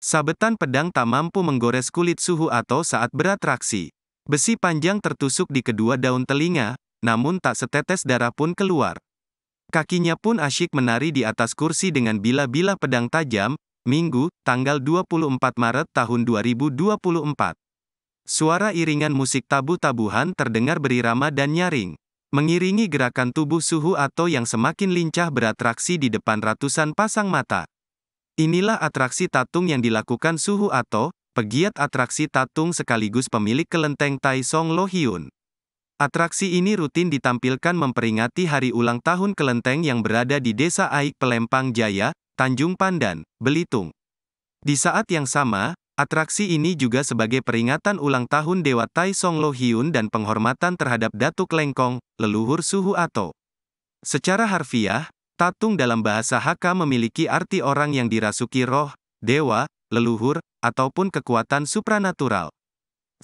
Sabetan pedang tak mampu menggores kulit suhu atau saat beratraksi. Besi panjang tertusuk di kedua daun telinga, namun tak setetes darah pun keluar. Kakinya pun asyik menari di atas kursi dengan bila-bila pedang tajam, Minggu, tanggal 24 Maret tahun 2024. Suara iringan musik tabu-tabuhan terdengar berirama dan nyaring. Mengiringi gerakan tubuh suhu atau yang semakin lincah beratraksi di depan ratusan pasang mata. Inilah atraksi tatung yang dilakukan Suhu Ato, pegiat atraksi tatung sekaligus pemilik kelenteng Tai Song Lo Hyun. Atraksi ini rutin ditampilkan memperingati hari ulang tahun kelenteng yang berada di Desa Aik Pelempang Jaya, Tanjung Pandan, Belitung. Di saat yang sama, atraksi ini juga sebagai peringatan ulang tahun Dewa Tai Song Lo Hyun dan penghormatan terhadap Datuk Lengkong, leluhur Suhu Ato. Secara harfiah, Tatung dalam bahasa Hakka memiliki arti orang yang dirasuki roh, dewa, leluhur, ataupun kekuatan supranatural.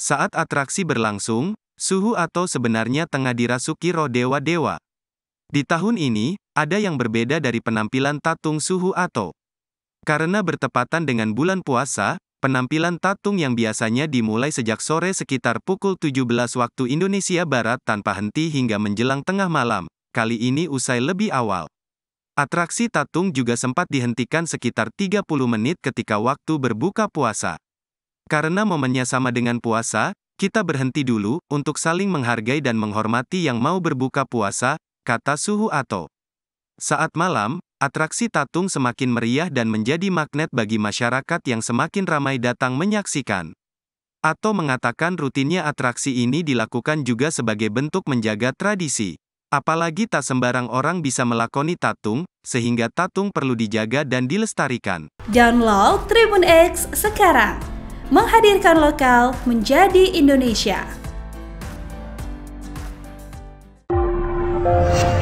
Saat atraksi berlangsung, Suhu atau sebenarnya tengah dirasuki roh dewa-dewa. Di tahun ini, ada yang berbeda dari penampilan tatung Suhu atau. Karena bertepatan dengan bulan puasa, penampilan tatung yang biasanya dimulai sejak sore sekitar pukul 17 waktu Indonesia Barat tanpa henti hingga menjelang tengah malam, kali ini usai lebih awal. Atraksi tatung juga sempat dihentikan sekitar 30 menit ketika waktu berbuka puasa. Karena momennya sama dengan puasa, kita berhenti dulu untuk saling menghargai dan menghormati yang mau berbuka puasa, kata Suhu Ato. Saat malam, atraksi tatung semakin meriah dan menjadi magnet bagi masyarakat yang semakin ramai datang menyaksikan. Ato mengatakan rutinnya atraksi ini dilakukan juga sebagai bentuk menjaga tradisi. Apalagi tak sembarang orang bisa melakoni tatung, sehingga tatung perlu dijaga dan dilestarikan. Download Tribun X sekarang. Menghadirkan lokal menjadi Indonesia.